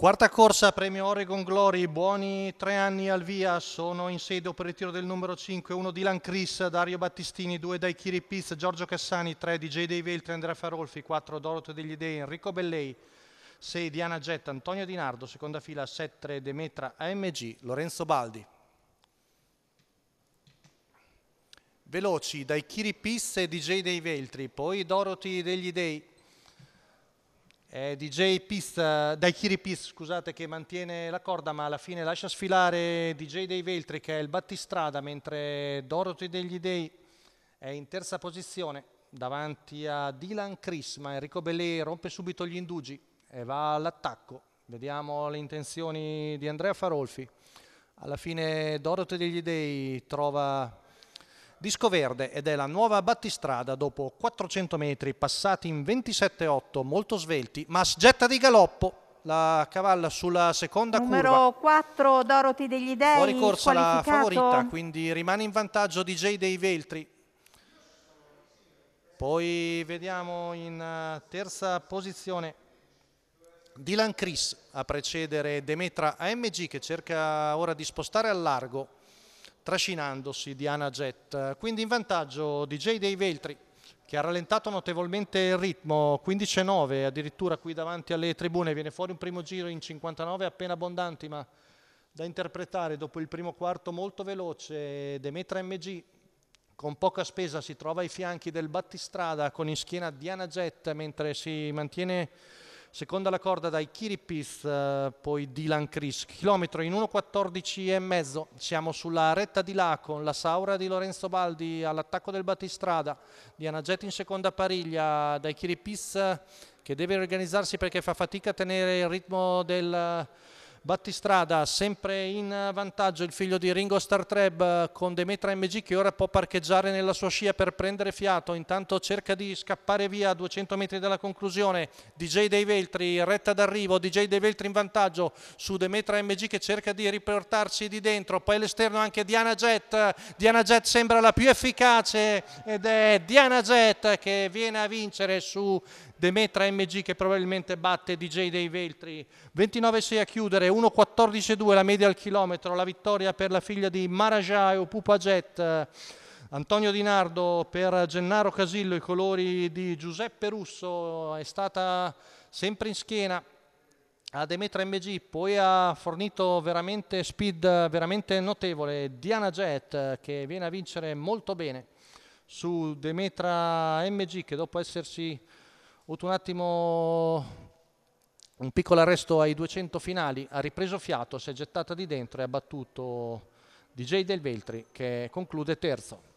Quarta corsa, premio Oregon Glory, buoni tre anni al via, sono in sede per il tiro del numero 5, uno Dylan Chris, Dario Battistini, due dai Kiri Piz, Giorgio Cassani, tre DJ Dei Veltri, Andrea Farolfi, quattro Doroto degli Dei, Enrico Bellei, sei Diana Getta, Antonio Di Nardo, seconda fila sette Demetra AMG, Lorenzo Baldi. Veloci dai Kiri Piz e DJ Dei Veltri, poi Dorothy degli Dei. È DJ Pista, eh, Daiquiri Pist, scusate, che mantiene la corda, ma alla fine lascia sfilare DJ dei Veltri, che è il battistrada, mentre Dorothy degli Dei è in terza posizione davanti a Dylan Chris, ma Enrico Bellè rompe subito gli indugi e va all'attacco. Vediamo le intenzioni di Andrea Farolfi. Alla fine Dorothy degli Dei trova Disco Verde ed è la nuova battistrada dopo 400 metri passati in 27,8 molto svelti, ma sgetta di galoppo la cavalla sulla seconda Numero curva. Numero 4 Dorothy degli Dei. Fuori corsa la favorita, quindi rimane in vantaggio DJ dei Veltri. Poi vediamo in eh, terza posizione Dylan Chris a precedere Demetra AMG che cerca ora di spostare al largo trascinandosi Diana Jett. Quindi in vantaggio DJ dei Veltri che ha rallentato notevolmente il ritmo, 15-9 addirittura qui davanti alle tribune, viene fuori un primo giro in 59 appena abbondanti ma da interpretare dopo il primo quarto molto veloce, Demetra MG con poca spesa si trova ai fianchi del battistrada con in schiena Diana Jett mentre si mantiene seconda la corda dai Kiripis, eh, poi Dylan Chris, chilometro in 1.14 e mezzo, siamo sulla retta di là con la Saura di Lorenzo Baldi all'attacco del battistrada, Diana Getti in seconda pariglia dai Kiripis eh, che deve organizzarsi perché fa fatica a tenere il ritmo del Battistrada sempre in vantaggio il figlio di Ringo Startreb eh, con Demetra MG che ora può parcheggiare nella sua scia per prendere fiato intanto cerca di scappare via a 200 metri dalla conclusione DJ Dei Veltri retta d'arrivo DJ Dei Veltri in vantaggio su Demetra MG che cerca di riportarsi di dentro poi all'esterno anche Diana Jet Diana Jet sembra la più efficace ed è Diana Jet che viene a vincere su Demetra MG che probabilmente batte DJ Dei Veltri 29-6 a chiudere vedere 1.14.2 la media al chilometro, la vittoria per la figlia di Marajai o Pupaget, Antonio Di Nardo per Gennaro Casillo, i colori di Giuseppe Russo, è stata sempre in schiena a Demetra MG, poi ha fornito veramente speed veramente notevole Diana Jet che viene a vincere molto bene su Demetra MG che dopo essersi avuto un attimo un piccolo arresto ai 200 finali, ha ripreso fiato, si è gettata di dentro e ha battuto DJ Del Veltri che conclude terzo.